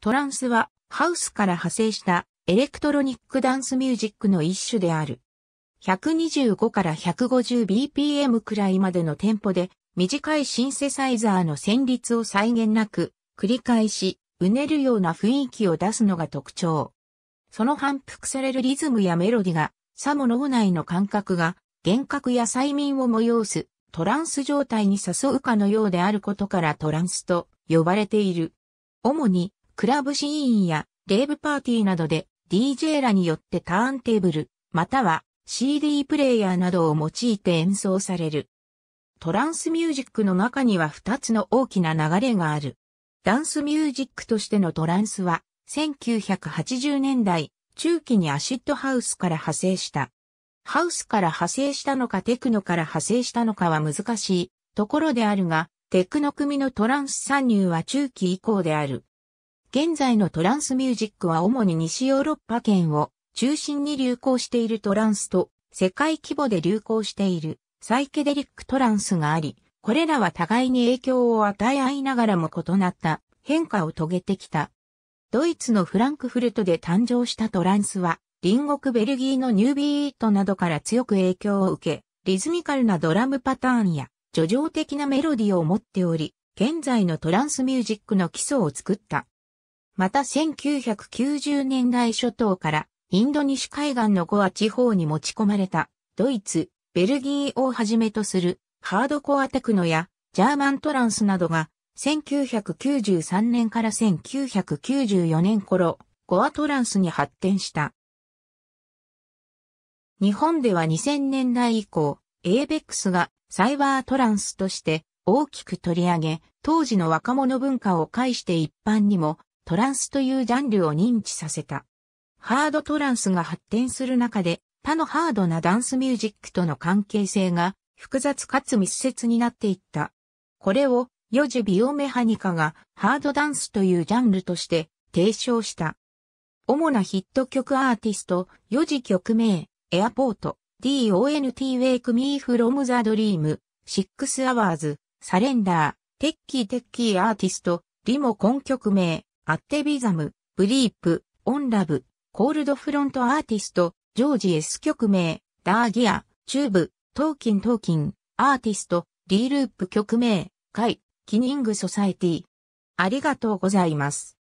トランスはハウスから派生したエレクトロニックダンスミュージックの一種である。125から 150bpm くらいまでのテンポで短いシンセサイザーの旋律を再現なく繰り返しうねるような雰囲気を出すのが特徴。その反復されるリズムやメロディがさも脳内の感覚が幻覚や催眠を催すトランス状態に誘うかのようであることからトランスと呼ばれている。主にクラブシーンやレーブパーティーなどで DJ らによってターンテーブル、または CD プレイヤーなどを用いて演奏される。トランスミュージックの中には2つの大きな流れがある。ダンスミュージックとしてのトランスは、1980年代中期にアシッドハウスから派生した。ハウスから派生したのかテクノから派生したのかは難しいところであるが、テクノ組のトランス参入は中期以降である。現在のトランスミュージックは主に西ヨーロッパ圏を中心に流行しているトランスと世界規模で流行しているサイケデリックトランスがあり、これらは互いに影響を与え合いながらも異なった変化を遂げてきた。ドイツのフランクフルトで誕生したトランスは、隣国ベルギーのニュービートなどから強く影響を受け、リズミカルなドラムパターンや、叙情的なメロディを持っており、現在のトランスミュージックの基礎を作った。また1990年代初頭からインド西海岸のゴア地方に持ち込まれたドイツ、ベルギーをはじめとするハードコアテクノやジャーマントランスなどが1993年から1994年頃ゴアトランスに発展した。日本では2000年代以降、エーベックスがサイバートランスとして大きく取り上げ、当時の若者文化を介して一般にもトランスというジャンルを認知させた。ハードトランスが発展する中で、他のハードなダンスミュージックとの関係性が複雑かつ密接になっていった。これを、ヨジビオメハニカがハードダンスというジャンルとして提唱した。主なヒット曲アーティスト、ヨジ曲名、エアポート、DONT Wake Me From the Dream、Six Hours、サレンダー、テッキーテッキーアーティスト、リモコン曲名、アッテビザム、ブリープ、オンラブ、コールドフロントアーティスト、ジョージ S 曲名、ダーギア、チューブ、トーキントーキン、アーティスト、リーループ曲名、カイ、キニングソサエティ。ありがとうございます。